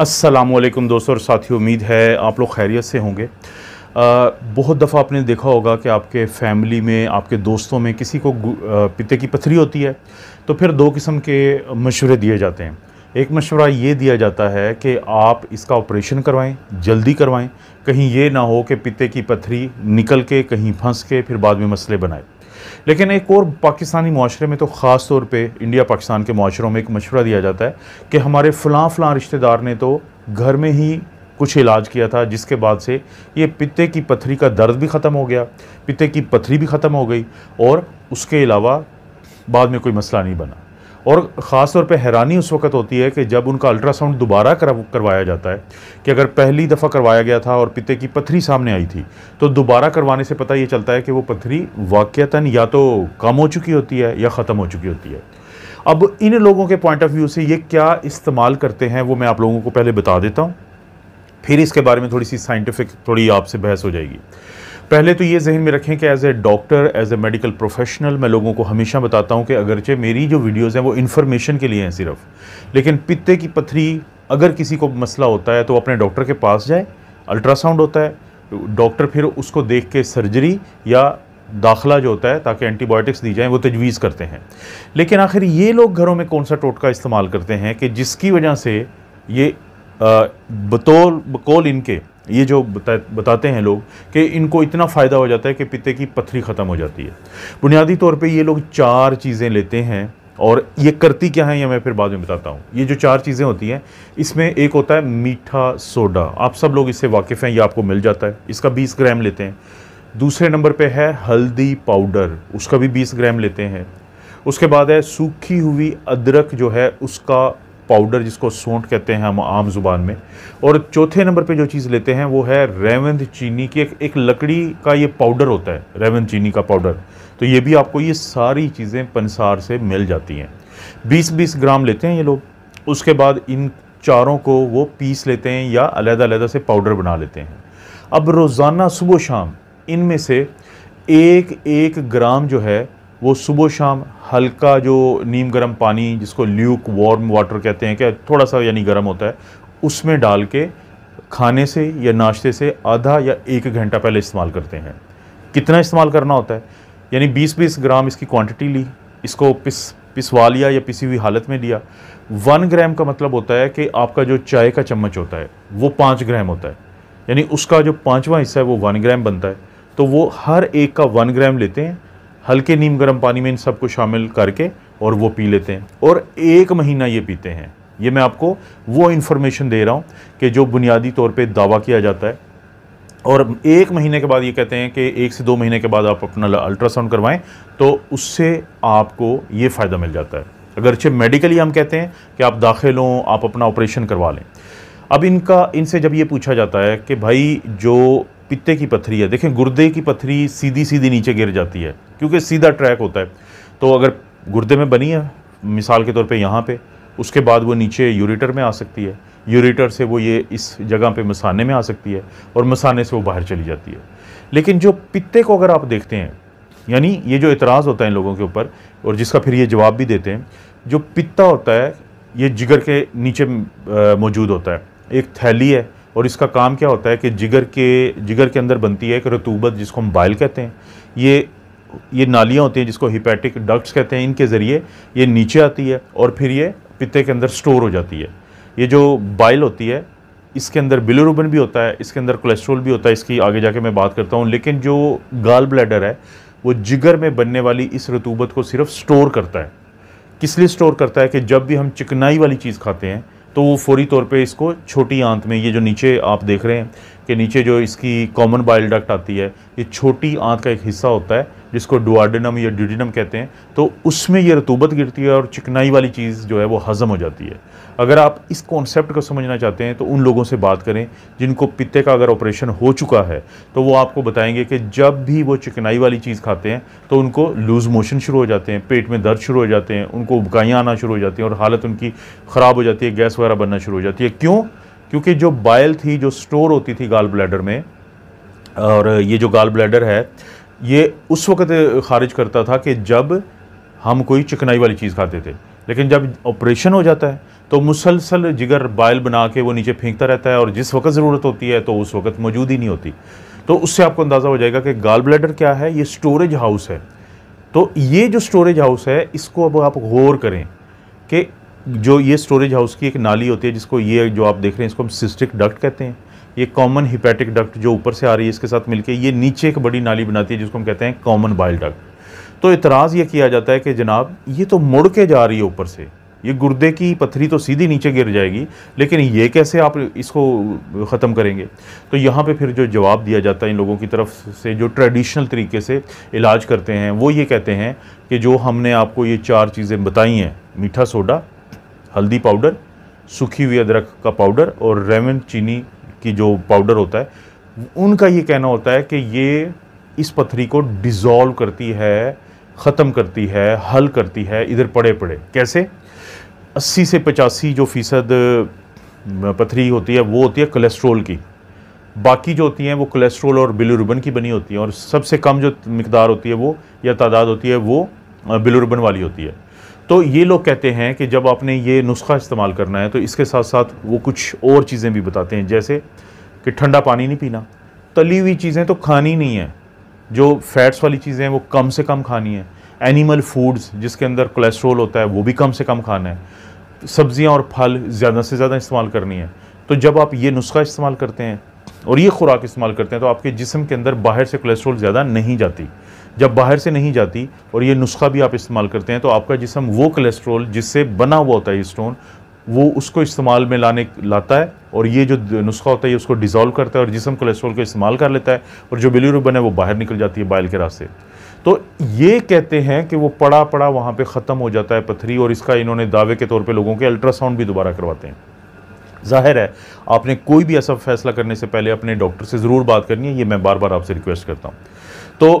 असलम दोस्तों और साथी उम्मीद है आप लोग खैरियत से होंगे बहुत दफ़ा आपने देखा होगा कि आपके फैमिली में आपके दोस्तों में किसी को पिते की पथरी होती है तो फिर दो किस्म के मशवरे दिए जाते हैं एक मशवरा ये दिया जाता है कि आप इसका ऑपरेशन करवाएं जल्दी करवाएं कहीं ये ना हो कि पिते की पथरी निकल के कहीं फंस के फिर बाद में मसले बनाए लेकिन एक और पाकिस्तानी माशरे में तो ख़ास तौर पर इंडिया पाकिस्तान के माशरों में एक मशवरा दिया जाता है कि हमारे फ़लाँ फ़लाँ रिश्तेदार ने तो घर में ही कुछ इलाज किया था जिसके बाद से ये पिते की पथरी का दर्द भी ख़त्म हो गया पिते की पथरी भी ख़त्म हो गई और उसके अलावा बाद में कोई मसला नहीं बना और ख़ास तौर पे हैरानी उस वक्त होती है कि जब उनका अल्ट्रासाउंड दोबारा करवाया जाता है कि अगर पहली दफ़ा करवाया गया था और पिते की पथरी सामने आई थी तो दोबारा करवाने से पता ये चलता है कि वो पथरी वाक़ता या तो कम हो चुकी होती है या ख़त्म हो चुकी होती है अब इन लोगों के पॉइंट ऑफ व्यू से ये क्या इस्तेमाल करते हैं वो मैं आप लोगों को पहले बता देता हूँ फिर इसके बारे में थोड़ी सी साइंटिफिक थोड़ी आपसे बहस हो जाएगी पहले तो ये जहन में रखें कि as a doctor as a medical professional मैं लोगों को हमेशा बताता हूँ कि अगरचे मेरी जो वीडियोज़ हैं वो इन्फॉर्मेशन के लिए हैं सिर्फ लेकिन पित्ते की पथरी अगर किसी को मसला होता है तो अपने डॉक्टर के पास जाए अल्ट्रासाउंड होता है डॉक्टर फिर उसको देख के सर्जरी या दाखला जो होता है ताकि एंटीबायोटिक्स दी जाएं वो तजवीज़ करते हैं लेकिन आखिर ये लोग घरों में कौन सा टोटका इस्तेमाल करते हैं कि जिसकी वजह से ये बतौल बकौल इनके ये जो बता, बताते हैं लोग कि इनको इतना फ़ायदा हो जाता है कि पिते की पथरी ख़त्म हो जाती है बुनियादी तौर पे ये लोग चार चीज़ें लेते हैं और ये करती क्या है ये मैं फिर बाद में बताता हूँ ये जो चार चीज़ें होती हैं इसमें एक होता है मीठा सोडा आप सब लोग इससे वाकिफ़ हैं ये आपको मिल जाता है इसका बीस ग्राम लेते हैं दूसरे नंबर पर है हल्दी पाउडर उसका भी बीस ग्राम लेते हैं उसके बाद है सूखी हुई अदरक जो है उसका पाउडर जिसको सौंठ कहते हैं हम आम जुबान में और चौथे नंबर पे जो चीज़ लेते हैं वो है रेवंद चीनी की एक, एक लकड़ी का ये पाउडर होता है रेवंद चीनी का पाउडर तो ये भी आपको ये सारी चीज़ें पनसार से मिल जाती हैं बीस बीस ग्राम लेते हैं ये लोग उसके बाद इन चारों को वो पीस लेते हैं या अलहदा से पाउडर बना लेते हैं अब रोज़ाना सुबह शाम इनमें से एक एक ग्राम जो है वो सुबह शाम हल्का जो नीम गर्म पानी जिसको ल्यूक वार्म वाटर कहते हैं कि थोड़ा सा यानी गर्म होता है उसमें डाल के खाने से या नाश्ते से आधा या एक घंटा पहले इस्तेमाल करते हैं कितना इस्तेमाल करना होता है यानी बीस बीस ग्राम इसकी क्वांटिटी ली इसको पिस पिसवा लिया या पिसी हुई हालत में लिया वन ग्राम का मतलब होता है कि आपका जो चाय का चम्मच होता है वो पाँच ग्राम होता है यानी उसका जो पाँचवा हिस्सा है वो वन ग्राम बनता है तो वो हर एक का वन ग्राम लेते हैं हल्के नीम गर्म पानी में इन सबको शामिल करके और वो पी लेते हैं और एक महीना ये पीते हैं ये मैं आपको वो इन्फॉर्मेशन दे रहा हूँ कि जो बुनियादी तौर पे दावा किया जाता है और एक महीने के बाद ये कहते हैं कि एक से दो महीने के बाद आप अपना अल्ट्रासाउंड करवाएं तो उससे आपको ये फ़ायदा मिल जाता है अगर अगरचे मेडिकली हम कहते हैं कि आप दाखिल हों आप अपना ऑपरेशन करवा लें अब इनका इनसे जब ये पूछा जाता है कि भाई जो पित्ते की पथरी है देखें गुर्दे की पथरी सीधी सीधी नीचे गिर जाती है क्योंकि सीधा ट्रैक होता है तो अगर गुर्दे में बनी है मिसाल के तौर पे यहाँ पे उसके बाद वो नीचे यूरीटर में आ सकती है यूरीटर से वो ये इस जगह पे मसाने में आ सकती है और मसाने से वो बाहर चली जाती है लेकिन जो पित्ते को अगर आप देखते हैं यानी ये जो एतराज़ होता है इन लोगों के ऊपर और जिसका फिर ये जवाब भी देते हैं जो पित्ता होता है ये जिगर के नीचे मौजूद होता है एक थैली है और इसका काम क्या होता है कि जिगर के जिगर के अंदर बनती है एक रतूबत जिसको हम बाइल कहते हैं ये ये नालियाँ होती हैं जिसको हिपैटिक डक्ट्स कहते हैं इनके ज़रिए ये नीचे आती है और फिर ये पिते के अंदर स्टोर हो जाती है ये जो बाइल होती है इसके अंदर बिलोरूबन भी होता है इसके अंदर कोलेस्ट्रोल भी होता है इसकी आगे जाके मैं बात करता हूँ लेकिन जो गाल ब्लैडर है वो जिगर में बनने वाली इस रतूबत को सिर्फ स्टोर करता है किस लिए स्टोर करता है कि जब भी हम चिकनाई वाली चीज़ खाते हैं तो वो फौरी तौर पे इसको छोटी आंत में ये जो नीचे आप देख रहे हैं कि नीचे जो इसकी कॉमन बाइल डक्ट आती है ये छोटी आंत का एक हिस्सा होता है जिसको डुआडिनम या ड्यूडिनम कहते हैं तो उसमें ये रतूबत गिरती है और चिकनाई वाली चीज़ जो है वो हज़म हो जाती है अगर आप इस कॉन्सेप्ट को समझना चाहते हैं तो उन लोगों से बात करें जिनको पित्ते का अगर ऑपरेशन हो चुका है तो वो आपको बताएंगे कि जब भी वो चिकनाई वाली चीज़ खाते हैं तो उनको लूज़ मोशन शुरू हो जाते हैं पेट में दर्द शुरू हो जाते हैं उनको उबकाइयाँ आना शुरू हो जाती हैं और हालत उनकी ख़राब हो जाती है गैस वगैरह बनना शुरू हो जाती है क्यों क्योंकि जो बायल थी जो स्टोर होती थी गाल ब्लैडर में और ये जो गाल ब्लैडर है ये उस वक्त खारिज करता था कि जब हम कोई चिकनाई वाली चीज़ खाते थे लेकिन जब ऑपरेशन हो जाता है तो मुसलसल जिगर बाइल बना के वो नीचे फेंकता रहता है और जिस वक्त ज़रूरत होती है तो उस वक्त मौजूद ही नहीं होती तो उससे आपको अंदाज़ा हो जाएगा कि गाल ब्लैडर क्या है ये स्टोरेज हाउस है तो ये जो स्टोरेज हाउस है इसको अब आप गौर करें कि जो ये स्टोरेज हाउस की एक नाली होती है जिसको ये जो आप देख रहे हैं इसको हम सिस्टिक डक्ट कहते हैं ये कॉमन हिपैटिक डक्ट जो ऊपर से आ रही है इसके साथ मिलके ये नीचे एक बड़ी नाली बनाती है जिसको हम कहते हैं कॉमन बाइल डक्ट तो इतराज़ ये किया जाता है कि जनाब ये तो मुड़ के जा रही है ऊपर से ये गुर्दे की पथरी तो सीधी नीचे गिर जाएगी लेकिन ये कैसे आप इसको ख़त्म करेंगे तो यहाँ पे फिर जो जवाब दिया जाता है इन लोगों की तरफ से जो ट्रेडिशनल तरीके से इलाज करते हैं वो ये कहते हैं कि जो हमने आपको ये चार चीज़ें बताई हैं मीठा सोडा हल्दी पाउडर सूखी हुई अदरक का पाउडर और रेमन चीनी की जो पाउडर होता है उनका ये कहना होता है कि ये इस पथरी को डिज़ोल्व करती है ख़त्म करती है हल करती है इधर पड़े पड़े कैसे 80 से पचासी जो फ़ीसद पथरी होती है वो होती है कोलेस्ट्रोल की बाकी जो होती हैं वो कोलेस्ट्रोल और बिलुरबन की बनी होती हैं और सबसे कम जो मकदार होती है वो या तादाद होती है वो बिलुरबन वाली होती है तो ये लोग कहते हैं कि जब आपने ये नुस्खा इस्तेमाल करना है तो इसके साथ साथ वो कुछ और चीज़ें भी बताते हैं जैसे कि ठंडा पानी नहीं पीना तली हुई चीज़ें तो खानी नहीं है जो फैट्स वाली चीज़ें हैं वो कम से कम खानी है एनिमल फूड्स जिसके अंदर कोलेस्ट्रोल होता है वो भी कम से कम खाना है सब्ज़ियाँ और फल ज़्यादा से ज़्यादा इस्तेमाल करनी है तो जब आप ये नुस्खा इस्तेमाल करते हैं और ये खुराक इस्तेमाल करते हैं तो आपके जिसम के अंदर बाहर से कोलेस्ट्रोल ज़्यादा नहीं जाती जब बाहर से नहीं जाती और ये नुस्खा भी आप इस्तेमाल करते हैं तो आपका जिसम वो कोलेस्ट्रोल जिससे बना हुआ होता है स्टोन वो उसको इस्तेमाल में लाने लाता है और ये जो नुस्खा होता है ये उसको डिज़ोल्व करता है और जिसम कोलेस्ट्रोल को इस्तेमाल कर लेता है और जो बिलीरुबन है वो बाहर निकल जाती है बाइल के रास्ते तो ये कहते हैं कि वो पड़ा पड़ा वहाँ पे ख़त्म हो जाता है पथरी और इसका इन्होंने दावे के तौर पे लोगों के अल्ट्रासाउंड भी दोबारा करवाते हैं जाहिर है आपने कोई भी ऐसा फैसला करने से पहले अपने डॉक्टर से ज़रूर बात करनी है ये मैं बार बार आपसे रिक्वेस्ट करता हूँ तो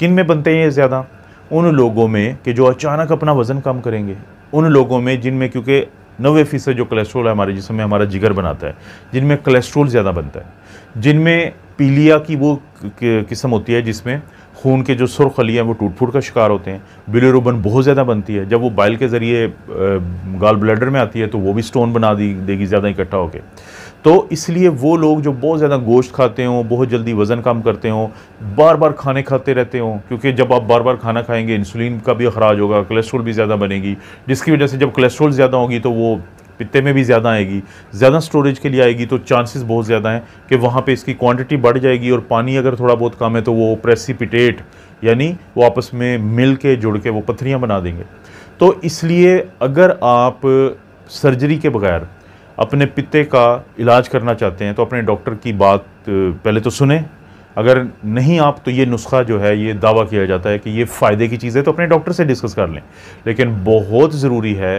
किन में बनते हैं ये ज़्यादा उन लोगों में कि जो अचानक अपना वज़न कम करेंगे उन लोगों में जिनमें क्योंकि नबे फ़ीसद जो कोलेस्ट्रोल है हमारे जिसमें हमारा जिगर बनाता है जिनमें कोलेस्ट्रोल ज़्यादा बनता है जिनमें पीलिया की वो किस्म होती है जिसमें खून के जो सुर खली हैं वो टूट फूट का शिकार होते हैं बिलेरोबन बहुत ज़्यादा बनती है जब वो बाइल के ज़रिए गाल ब्लडर में आती है तो वो भी स्टोन बना दी देगी ज़्यादा इकट्ठा होकर तो इसलिए वो लोग जो बहुत ज़्यादा गोश्त खाते हों बहुत जल्दी वज़न कम करते हों बार बार खाने खाते रहते हों क्योंकि जब आप बार बार खाना खाएंगे इंसुलिन का भी अखराज होगा कोलेस्ट्रॉल भी ज़्यादा बनेगी जिसकी वजह से जब कोलेस्ट्रॉल ज़्यादा होगी तो वो पित्ते में भी ज़्यादा आएगी ज़्यादा स्टोरेज के लिए आएगी तो चांसेस बहुत ज़्यादा हैं कि वहाँ पे इसकी क्वांटिटी बढ़ जाएगी और पानी अगर थोड़ा बहुत कम है तो वो प्रेसिपिटेट यानी वो आपस में मिल के जुड़ के वो पथरियाँ बना देंगे तो इसलिए अगर आप सर्जरी के बगैर अपने पिते का इलाज करना चाहते हैं तो अपने डॉक्टर की बात पहले तो सुने अगर नहीं आप तो ये नुस्खा जो है ये दावा किया जाता है कि ये फ़ायदे की चीज़ है तो अपने डॉक्टर से डिस्कस कर लें लेकिन बहुत ज़रूरी है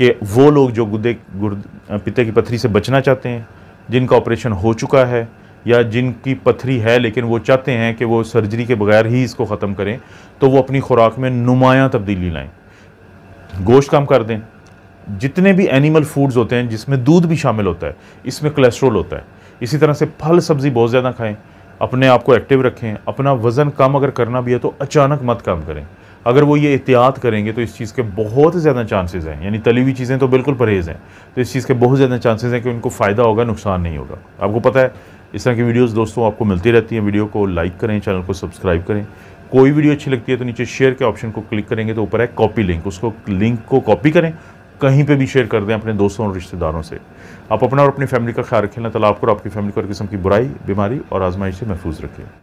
कि वो लोग जो गुदे गुर्द पिते की पथरी से बचना चाहते हैं जिनका ऑपरेशन हो चुका है या जिनकी पथरी है लेकिन वो चाहते हैं कि वो सर्जरी के बगैर ही इसको ख़त्म करें तो वो अपनी खुराक में नुमायाँ तब्दीली लाएँ गोश्त कम कर दें जितने भी एनिमल फूड्स होते हैं जिसमें दूध भी शामिल होता है इसमें कोलेस्ट्रोल होता है इसी तरह से फल सब्ज़ी बहुत ज़्यादा खाएँ अपने आप को एक्टिव रखें अपना वज़न कम अगर करना भी है तो अचानक मत कम करें अगर वो ये एहतियात करेंगे तो इस चीज़ के बहुत ज़्यादा चांसेस हैं यानी तली हुई चीज़ें तो बिल्कुल परहेज़ हैं तो इस चीज़ के बहुत ज़्यादा चांसेस हैं कि उनको फ़ायदा होगा नुकसान नहीं होगा आपको पता है इस तरह की वीडियोस दोस्तों आपको मिलती रहती हैं वीडियो को लाइक करें चैनल को सब्सक्राइब करें कोई वीडियो अच्छी लगती है तो नीचे शेयर के ऑप्शन को क्लिक करेंगे तो ऊपर है कॉपी लिंक उसको लिंक को कॉपी करें कहीं पे भी शेयर कर दें अपने दोस्तों और रिश्तेदारों से आप अपना और अपनी फैमिली का ख्याल रखें ना ताला आपको आपकी फैमिली को हर किस्म की बुराई बीमारी और आजमाइश से महफूज रखें